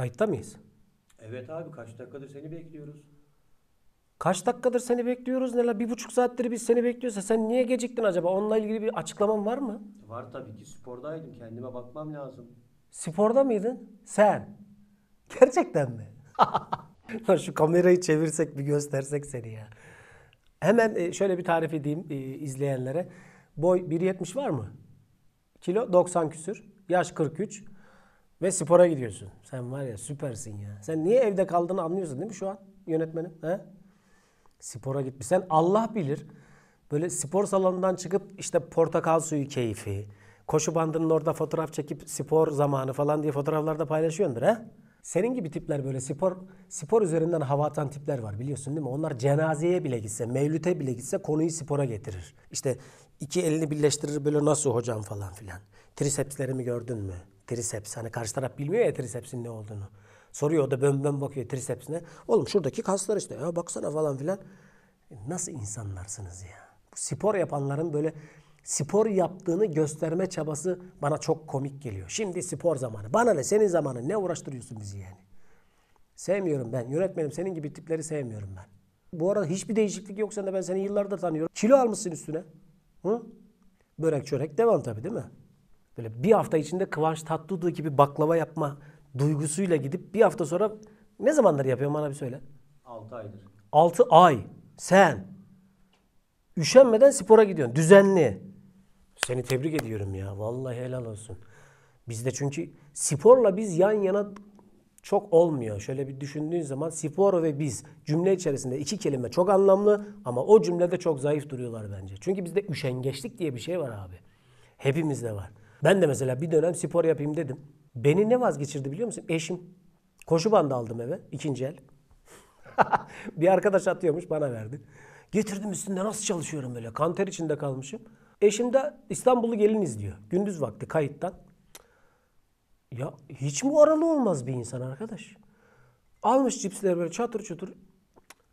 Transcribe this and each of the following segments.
Kayıtta mıyız? Evet abi kaç dakikadır seni bekliyoruz. Kaç dakikadır seni bekliyoruz Neler? Bir buçuk saattir biz seni bekliyorsa sen niye geciktin acaba? Onunla ilgili bir açıklaman var mı? Var tabii ki spordaydım kendime bakmam lazım. Sporda mıydın? Sen. Gerçekten mi? Lan şu kamerayı çevirsek bir göstersek seni ya. Hemen e, şöyle bir tarif edeyim e, izleyenlere. Boy 1.70 var mı? Kilo 90 küsür. Yaş 43. Ve spora gidiyorsun. Sen var ya süpersin ya. Sen niye evde kaldığını anlıyorsun değil mi şu an yönetmenim? He? Spora gitmiş. Sen Allah bilir. Böyle spor salonundan çıkıp işte portakal suyu keyfi, koşu bandının orada fotoğraf çekip spor zamanı falan diye fotoğraflarda paylaşıyordur he? Senin gibi tipler böyle spor spor üzerinden hava atan tipler var biliyorsun değil mi? Onlar cenazeye bile gitse, mevlüte bile gitse konuyu spora getirir. İşte iki elini birleştirir böyle nasıl hocam falan filan. Trisepslerimi gördün mü? triceps. Hani karşı taraf bilmiyor ya tricepsin ne olduğunu. Soruyor o da bön bön bakıyor tricepsine. Oğlum şuradaki kaslar işte. Ya baksana falan filan. E, nasıl insanlarsınız ya? Spor yapanların böyle spor yaptığını gösterme çabası bana çok komik geliyor. Şimdi spor zamanı. Bana ne senin zamanı ne uğraştırıyorsun bizi yani? Sevmiyorum ben. Yönetmenim senin gibi tipleri sevmiyorum ben. Bu arada hiçbir değişiklik yok sende ben seni yıllardır tanıyorum. Kilo almışsın üstüne. Hı? Börek çörek devam tabii değil mi? böyle bir hafta içinde Kıvanç Tatlıtuğ gibi baklava yapma duygusuyla gidip bir hafta sonra ne zamandır yapıyorsun bana bir söyle. 6 aydır. 6 ay. Sen üşenmeden spora gidiyorsun. Düzenli. Seni tebrik ediyorum ya. Vallahi helal olsun. Bizde çünkü sporla biz yan yana çok olmuyor. Şöyle bir düşündüğün zaman spor ve biz cümle içerisinde iki kelime çok anlamlı ama o cümlede çok zayıf duruyorlar bence. Çünkü bizde üşengeçlik diye bir şey var abi. Hepimizde var. Ben de mesela bir dönem spor yapayım dedim. Beni ne vazgeçirdi biliyor musun? Eşim. Koşu bandı aldım eve. ikinci el. bir arkadaş atıyormuş bana verdi. Getirdim üstünde nasıl çalışıyorum böyle. Kanter içinde kalmışım. Eşim de İstanbul'u gelin izliyor. Gündüz vakti kayıttan. Ya hiç mi aralı olmaz bir insan arkadaş? Almış cipsleri böyle çatır çutur.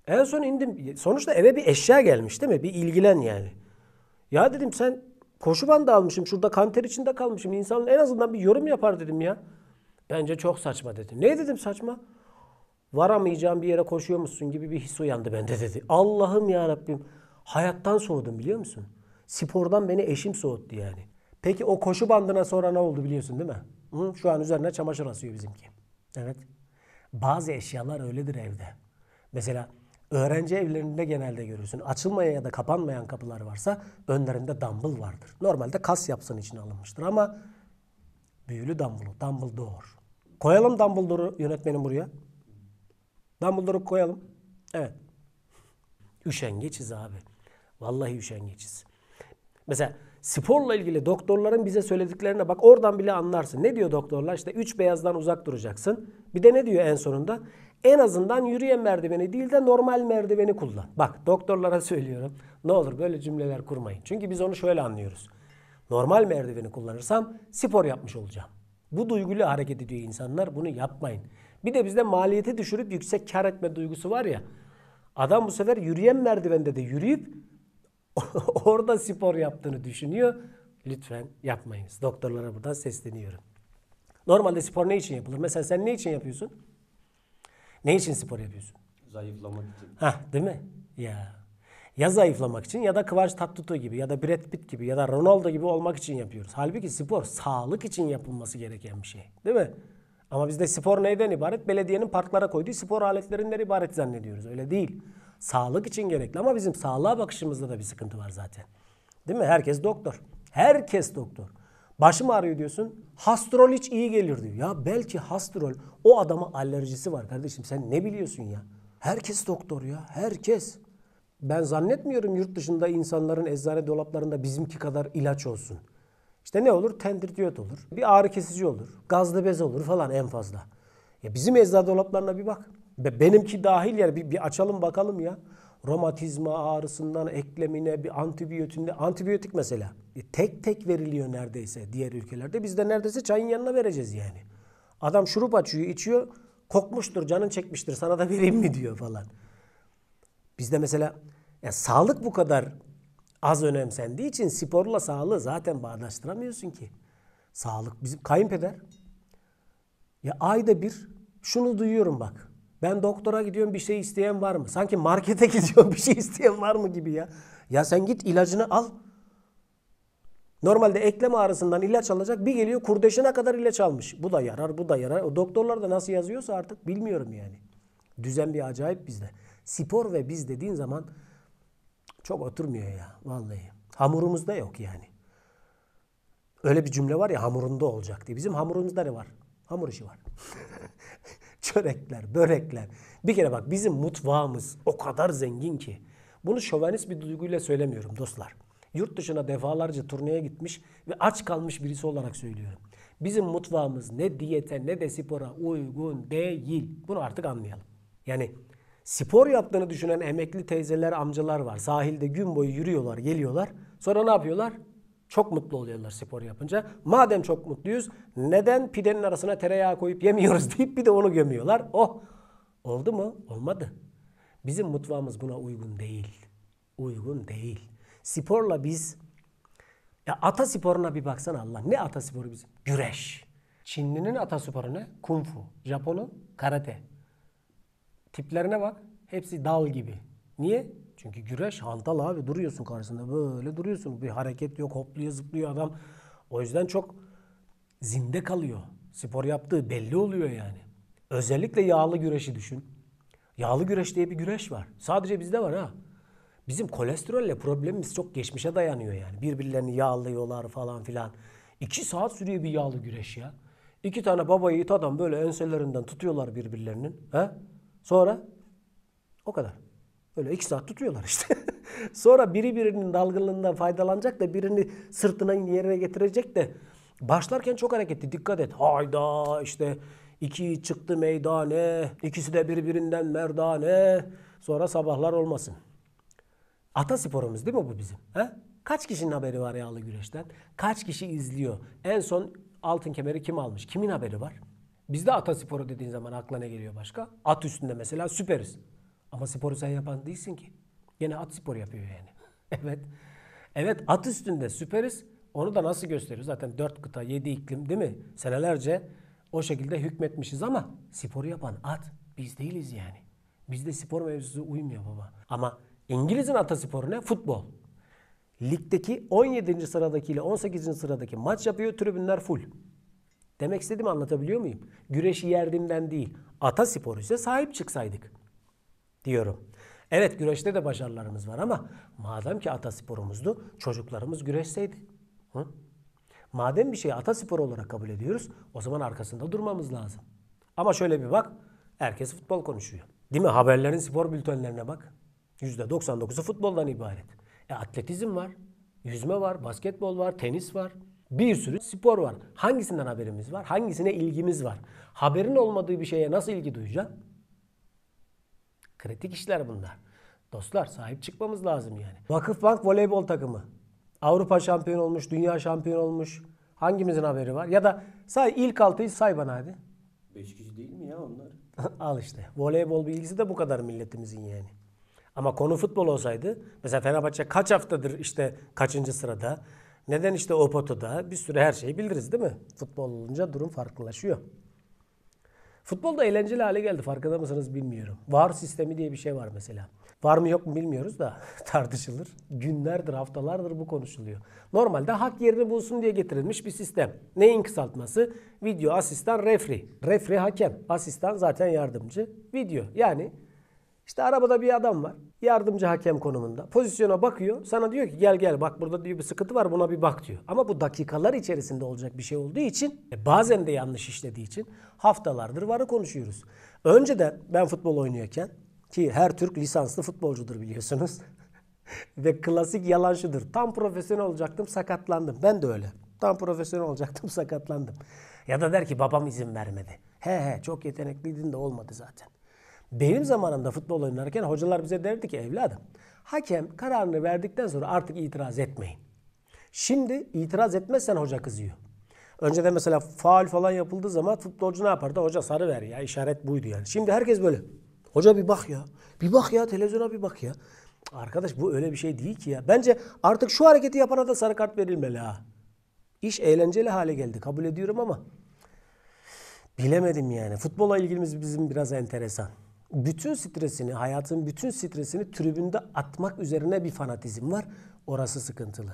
En son indim. Sonuçta eve bir eşya gelmiş değil mi? Bir ilgilen yani. Ya dedim sen Koşu bandı almışım. Şurada kanter içinde kalmışım. İnsanın en azından bir yorum yapar dedim ya. Bence çok saçma dedi. Ne dedim saçma? Varamayacağım bir yere koşuyor musun gibi bir his uyandı bende dedi. Allah'ım ya Rabbim. Hayattan soğudum biliyor musun? Spordan beni eşim soğuttu yani. Peki o koşu bandına sonra ne oldu biliyorsun değil mi? Hı? Şu an üzerine çamaşır asıyor bizimki. Evet. Bazı eşyalar öyledir evde. Mesela Öğrenci evlerinde genelde görürsün. Açılmayan ya da kapanmayan kapılar varsa önlerinde dumbbell vardır. Normalde kas yapsın için alınmıştır ama büyülü dumbbell'u, Dumbledore. Koyalım Dumbledore'u yönetmenim buraya. Dumbledore'u koyalım. Evet. Üşengeçiz abi. Vallahi üşengeçiz. Mesela Sporla ilgili doktorların bize söylediklerine bak oradan bile anlarsın. Ne diyor doktorlar? İşte 3 beyazdan uzak duracaksın. Bir de ne diyor en sonunda? En azından yürüyen merdiveni değil de normal merdiveni kullan. Bak doktorlara söylüyorum. Ne olur böyle cümleler kurmayın. Çünkü biz onu şöyle anlıyoruz. Normal merdiveni kullanırsam spor yapmış olacağım. Bu duyguyla hareket ediyor insanlar. Bunu yapmayın. Bir de bizde maliyeti düşürüp yüksek kar etme duygusu var ya. Adam bu sefer yürüyen merdivende de yürüyüp orada spor yaptığını düşünüyor. Lütfen yapmayınız. Doktorlara buradan sesleniyorum. Normalde spor ne için yapılır? Mesela sen ne için yapıyorsun? Ne için spor yapıyorsun? Zayıflamak için. Ha, değil mi? Ya. Ya zayıflamak için ya da Kıvanç Tatlıtuğ gibi ya da Brad Pitt gibi ya da Ronaldo gibi olmak için yapıyoruz. Halbuki spor sağlık için yapılması gereken bir şey. Değil mi? Ama bizde spor neyden ibaret? Belediyenin parklara koyduğu spor aletlerinden ibaret zannediyoruz. Öyle değil. Sağlık için gerekli ama bizim sağlığa bakışımızda da bir sıkıntı var zaten. Değil mi? Herkes doktor. Herkes doktor. Başım ağrıyor diyorsun. Hastrol hiç iyi gelir diyor. Ya belki hastrol o adama alerjisi var kardeşim. Sen ne biliyorsun ya? Herkes doktor ya. Herkes. Ben zannetmiyorum yurt dışında insanların eczane dolaplarında bizimki kadar ilaç olsun. İşte ne olur? Tendirdiyot olur. Bir ağrı kesici olur. Gazlı bez olur falan en fazla. Ya bizim eczane dolaplarına bir bak. Benimki dahil yani bir, bir açalım bakalım ya. Romatizma ağrısından eklemine bir antibiyotinde antibiyotik mesela. E, tek tek veriliyor neredeyse diğer ülkelerde. Biz de neredeyse çayın yanına vereceğiz yani. Adam şurup açıyor, içiyor. Kokmuştur, canın çekmiştir. Sana da vereyim mi diyor falan. Bizde mesela yani sağlık bu kadar az önemsendiği için sporla sağlığı zaten bağdaştıramıyorsun ki. Sağlık bizim kayınpeder. Ya ayda bir şunu duyuyorum bak. Ben doktora gidiyorum bir şey isteyen var mı? Sanki markete gidiyorum bir şey isteyen var mı gibi ya. Ya sen git ilacını al. Normalde eklem ağrısından ilaç alacak bir geliyor kurdeşine kadar ilaç almış. Bu da yarar bu da yarar. O doktorlar da nasıl yazıyorsa artık bilmiyorum yani. Düzen bir acayip bizde. Spor ve biz dediğin zaman çok oturmuyor ya vallahi. Hamurumuzda yok yani. Öyle bir cümle var ya hamurunda olacak diye. Bizim hamurumuzda ne var? Hamur işi var. Çörekler, börekler. Bir kere bak bizim mutfağımız o kadar zengin ki. Bunu şövenist bir duyguyla söylemiyorum dostlar. Yurt dışına defalarca turneye gitmiş ve aç kalmış birisi olarak söylüyorum. Bizim mutfağımız ne diyete ne de spora uygun değil. Bunu artık anlayalım. Yani spor yaptığını düşünen emekli teyzeler, amcalar var. Sahilde gün boyu yürüyorlar, geliyorlar. Sonra ne yapıyorlar? Çok mutlu oluyorlar spor yapınca. Madem çok mutluyuz neden pidenin arasına tereyağı koyup yemiyoruz deyip bir de onu gömüyorlar. Oh oldu mu? Olmadı. Bizim mutfağımız buna uygun değil. Uygun değil. Sporla biz ya ata sporuna bir baksana Allah. Ne ata sporu bizim? Güreş. Çinlinin ata sporu ne? Kung fu. Japon'un karate. Tiplerine bak. Hepsi dal gibi. Niye? Çünkü güreş hantal abi duruyorsun karşısında böyle duruyorsun. Bir hareket yok hopluyor zıplıyor adam. O yüzden çok zinde kalıyor. Spor yaptığı belli oluyor yani. Özellikle yağlı güreşi düşün. Yağlı güreş diye bir güreş var. Sadece bizde var ha. Bizim kolesterolle problemimiz çok geçmişe dayanıyor yani. Birbirlerini yağlıyorlar falan filan. İki saat sürüyor bir yağlı güreş ya. İki tane babayı it adam böyle enselerinden tutuyorlar birbirlerinin. He? Sonra o kadar. Öyle iki saat tutuyorlar işte. Sonra biri birinin dalgınlığından faydalanacak da birini sırtına yerine getirecek de başlarken çok hareketli dikkat et. Hayda işte iki çıktı meydane, ikisi de birbirinden merdane. Sonra sabahlar olmasın. Ata sporumuz değil mi bu bizim? He? Kaç kişinin haberi var yağlı güreşten? Kaç kişi izliyor? En son altın kemeri kim almış? Kimin haberi var? Bizde ata sporu dediğin zaman aklına geliyor başka? At üstünde mesela süperiz. Ama sporu sen yapan değilsin ki. Yine at sporu yapıyor yani. evet. Evet at üstünde süperiz. Onu da nasıl gösteriyor? Zaten dört kıta, yedi iklim değil mi? Senelerce o şekilde hükmetmişiz ama sporu yapan at biz değiliz yani. Bizde spor mevzusu uymuyor baba. Ama İngiliz'in ata sporu ne? Futbol. Ligdeki 17. sıradaki ile 18. sıradaki maç yapıyor. Tribünler full. Demek istediğimi anlatabiliyor muyum? Güreşi yerdimden değil. Ata sporu ise sahip çıksaydık diyorum. Evet güreşte de başarılarımız var ama madem ki atasporumuzdu çocuklarımız güreşseydi. Hı? Madem bir şeyi ataspor olarak kabul ediyoruz o zaman arkasında durmamız lazım. Ama şöyle bir bak herkes futbol konuşuyor. Değil mi? Haberlerin spor bültenlerine bak. %99'u futboldan ibaret. E atletizm var, yüzme var, basketbol var, tenis var. Bir sürü spor var. Hangisinden haberimiz var? Hangisine ilgimiz var? Haberin olmadığı bir şeye nasıl ilgi duyacaksın? Kritik işler bunlar. Dostlar sahip çıkmamız lazım yani. Vakıfbank voleybol takımı. Avrupa şampiyon olmuş, dünya şampiyon olmuş. Hangimizin haberi var? Ya da say ilk altıyı say bana hadi. Beş kişi değil mi ya onlar? Al işte. Voleybol bilgisi de bu kadar milletimizin yani. Ama konu futbol olsaydı mesela Fenerbahçe kaç haftadır işte kaçıncı sırada? Neden işte Opoto'da? Bir sürü her şeyi biliriz değil mi? Futbol olunca durum farklılaşıyor. Futbol da eğlenceli hale geldi farkında mısınız bilmiyorum. VAR sistemi diye bir şey var mesela. Var mı yok mu bilmiyoruz da tartışılır. Günlerdir, haftalardır bu konuşuluyor. Normalde hak yerini bulsun diye getirilmiş bir sistem. Neyin kısaltması? Video asistan refri. Refri hakem. Asistan zaten yardımcı. Video. Yani işte arabada bir adam var yardımcı hakem konumunda. Pozisyona bakıyor. Sana diyor ki gel gel bak burada diyor bir sıkıntı var buna bir bak diyor. Ama bu dakikalar içerisinde olacak bir şey olduğu için e, bazen de yanlış işlediği için haftalardır varı konuşuyoruz. Önceden ben futbol oynuyorken ki her Türk lisanslı futbolcudur biliyorsunuz. Ve klasik yalan şudur. Tam profesyonel olacaktım sakatlandım. Ben de öyle. Tam profesyonel olacaktım sakatlandım. Ya da der ki babam izin vermedi. He he çok yetenekliydin de olmadı zaten. Benim zamanımda futbol oynarken hocalar bize derdi ki evladım hakem kararını verdikten sonra artık itiraz etmeyin. Şimdi itiraz etmezsen hoca kızıyor. Önceden mesela faal falan yapıldığı zaman futbolcu ne yapardı? Hoca sarı ver ya işaret buydu yani. Şimdi herkes böyle. Hoca bir bak ya. Bir bak ya televizyona bir bak ya. Arkadaş bu öyle bir şey değil ki ya. Bence artık şu hareketi yapana da sarı kart verilmeli ha. İş eğlenceli hale geldi kabul ediyorum ama bilemedim yani. Futbola ilgimiz bizim biraz enteresan bütün stresini, hayatın bütün stresini tribünde atmak üzerine bir fanatizm var. Orası sıkıntılı.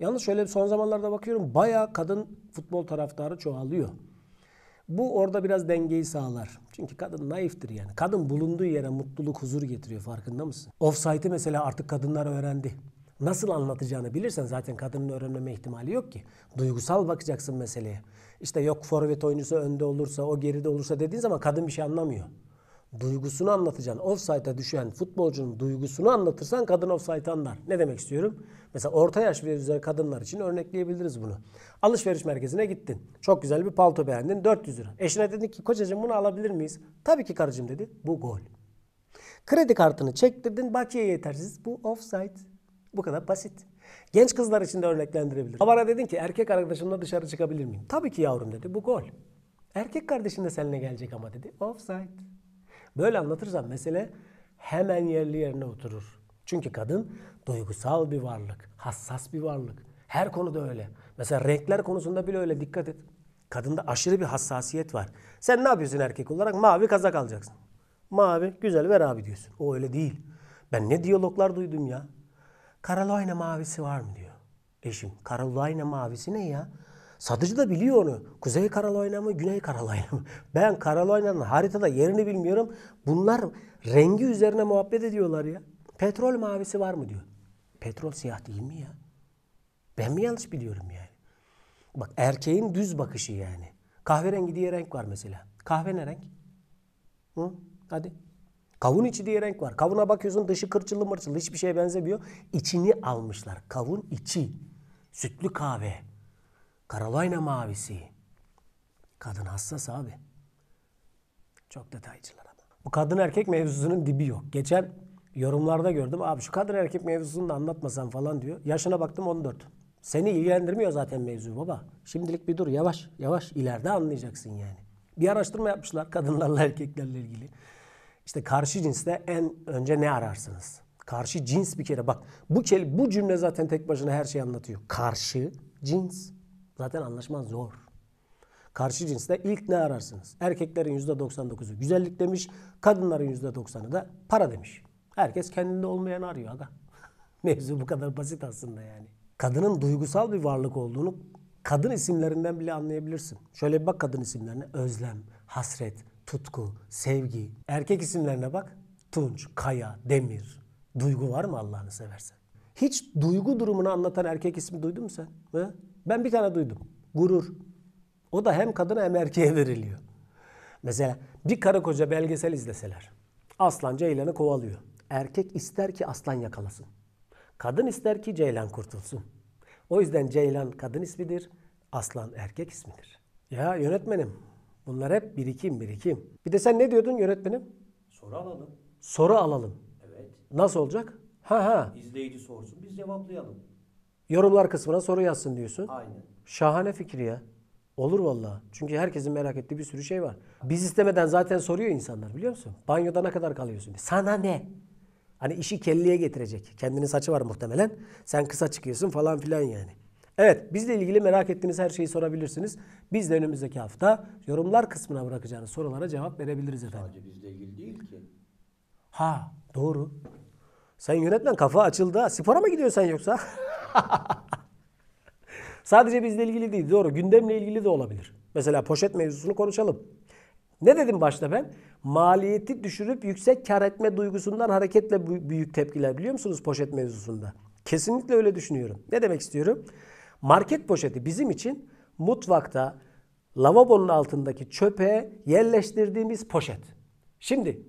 Yalnız şöyle son zamanlarda bakıyorum baya kadın futbol taraftarı çoğalıyor. Bu orada biraz dengeyi sağlar. Çünkü kadın naiftir yani. Kadın bulunduğu yere mutluluk, huzur getiriyor farkında mısın? Offside'ı mesela artık kadınlar öğrendi. Nasıl anlatacağını bilirsen zaten kadının öğrenmeme ihtimali yok ki. Duygusal bakacaksın meseleye. İşte yok forvet oyuncusu önde olursa, o geride olursa dediğin zaman kadın bir şey anlamıyor duygusunu anlatacaksın. Offside'a düşen futbolcunun duygusunu anlatırsan kadın offside anlar. Ne demek istiyorum? Mesela orta yaş ve üzeri kadınlar için örnekleyebiliriz bunu. Alışveriş merkezine gittin. Çok güzel bir palto beğendin. 400 lira. Eşine dedin ki kocacığım bunu alabilir miyiz? Tabii ki karıcığım dedi. Bu gol. Kredi kartını çektirdin. Bakiye yetersiz. Bu offside. Bu kadar basit. Genç kızlar için de örneklendirebilir. Babana dedin ki erkek arkadaşımla dışarı çıkabilir miyim? Tabii ki yavrum dedi. Bu gol. Erkek kardeşin de seninle gelecek ama dedi. Offside. Böyle anlatırsam mesele hemen yerli yerine oturur. Çünkü kadın duygusal bir varlık, hassas bir varlık. Her konuda öyle. Mesela renkler konusunda bile öyle dikkat et. Kadında aşırı bir hassasiyet var. Sen ne yapıyorsun erkek olarak? Mavi kazak alacaksın. Mavi güzel ver abi diyorsun. O öyle değil. Ben ne diyaloglar duydum ya. Carolina mavisi var mı diyor. Eşim Carolina mavisi ne ya? Sadıcı da biliyor onu. Kuzey Karolina mı, Güney Karolina mı? Ben Karolina'nın haritada yerini bilmiyorum. Bunlar rengi üzerine muhabbet ediyorlar ya. Petrol mavisi var mı diyor. Petrol siyah değil mi ya? Ben mi yanlış biliyorum yani? Bak erkeğin düz bakışı yani. Kahverengi diye renk var mesela. Kahve ne renk? Hı? Hadi. Kavun içi diye renk var. Kavuna bakıyorsun dışı kırçıllı mırçıllı hiçbir şeye benzemiyor. İçini almışlar. Kavun içi. Sütlü kahve. Carolina mavisi. Kadın hassas abi. Çok detaycılar ama. Bu kadın erkek mevzusunun dibi yok. Geçen yorumlarda gördüm. Abi şu kadın erkek mevzusunu da anlatmasan falan diyor. Yaşına baktım 14. Seni ilgilendirmiyor zaten mevzu baba. Şimdilik bir dur yavaş yavaş ileride anlayacaksın yani. Bir araştırma yapmışlar kadınlarla erkeklerle ilgili. İşte karşı cinste en önce ne ararsınız? Karşı cins bir kere bak bu kel bu cümle zaten tek başına her şeyi anlatıyor. Karşı cins. Zaten anlaşman zor. Karşı cinste ilk ne ararsınız? Erkeklerin %99'u güzellik demiş. Kadınların %90'ı da para demiş. Herkes kendinde olmayanı arıyor aga. Mevzu bu kadar basit aslında yani. Kadının duygusal bir varlık olduğunu kadın isimlerinden bile anlayabilirsin. Şöyle bir bak kadın isimlerine. Özlem, hasret, tutku, sevgi. Erkek isimlerine bak. Tunç, Kaya, Demir. Duygu var mı Allah'ını seversen? Hiç duygu durumunu anlatan erkek ismi duydun mu sen? Hı? Ben bir tane duydum. Gurur. O da hem kadına hem erkeğe veriliyor. Mesela bir karı koca belgesel izleseler. Aslan ceylanı kovalıyor. Erkek ister ki aslan yakalasın. Kadın ister ki ceylan kurtulsun. O yüzden ceylan kadın ismidir. Aslan erkek ismidir. Ya yönetmenim bunlar hep birikim birikim. Bir de sen ne diyordun yönetmenim? Soru alalım. Soru alalım. Evet. Nasıl olacak? Ha ha. İzleyici sorsun biz cevaplayalım. Yorumlar kısmına soru yazsın diyorsun. Aynen. Şahane fikir ya. Olur valla. Çünkü herkesin merak ettiği bir sürü şey var. Biz istemeden zaten soruyor insanlar biliyor musun? Banyoda ne kadar kalıyorsun? Sana ne? Hani işi kelleye getirecek. Kendinin saçı var muhtemelen. Sen kısa çıkıyorsun falan filan yani. Evet bizle ilgili merak ettiğiniz her şeyi sorabilirsiniz. Biz de önümüzdeki hafta yorumlar kısmına bırakacağınız sorulara cevap verebiliriz efendim. Sadece bizle ilgili değil ki. Ha doğru. Sen yönetmen kafa açıldı. Spora mı gidiyorsun sen yoksa? Sadece bizle ilgili değil. Doğru. Gündemle ilgili de olabilir. Mesela poşet mevzusunu konuşalım. Ne dedim başta ben? Maliyeti düşürüp yüksek kar etme duygusundan hareketle büyük tepkiler biliyor musunuz poşet mevzusunda? Kesinlikle öyle düşünüyorum. Ne demek istiyorum? Market poşeti bizim için mutfakta lavabonun altındaki çöpe yerleştirdiğimiz poşet. Şimdi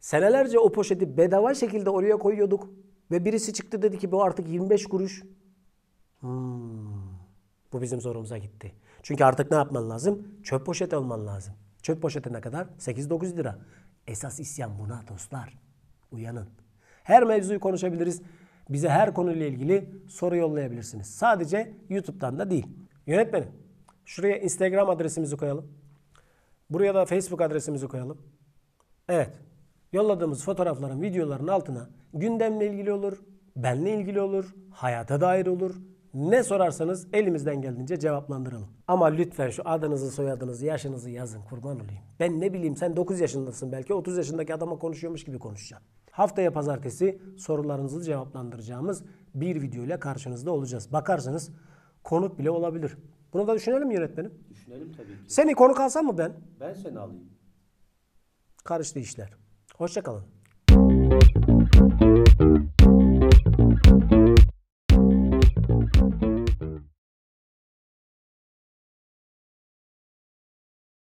senelerce o poşeti bedava şekilde oraya koyuyorduk ve birisi çıktı dedi ki bu artık 25 kuruş Hmm. Bu bizim zorumuza gitti. Çünkü artık ne yapman lazım? Çöp poşeti alman lazım. Çöp poşeti ne kadar? 8-9 lira. Esas isyan buna dostlar. Uyanın. Her mevzuyu konuşabiliriz. Bize her konuyla ilgili soru yollayabilirsiniz. Sadece YouTube'dan da değil. Yönetmenim, şuraya Instagram adresimizi koyalım. Buraya da Facebook adresimizi koyalım. Evet. Yolladığımız fotoğrafların, videoların altına gündemle ilgili olur, benle ilgili olur, hayata dair olur, ne sorarsanız elimizden geldiğince cevaplandıralım. Ama lütfen şu adınızı, soyadınızı, yaşınızı yazın kurban olayım. Ben ne bileyim sen 9 yaşındasın belki 30 yaşındaki adama konuşuyormuş gibi konuşacağım. Haftaya pazartesi sorularınızı cevaplandıracağımız bir video ile karşınızda olacağız. Bakarsınız konuk bile olabilir. Bunu da düşünelim mi yönetmenim? Düşünelim tabii ki. Seni konuk alsam mı ben? Ben seni alayım. Karıştı işler. Hoşçakalın.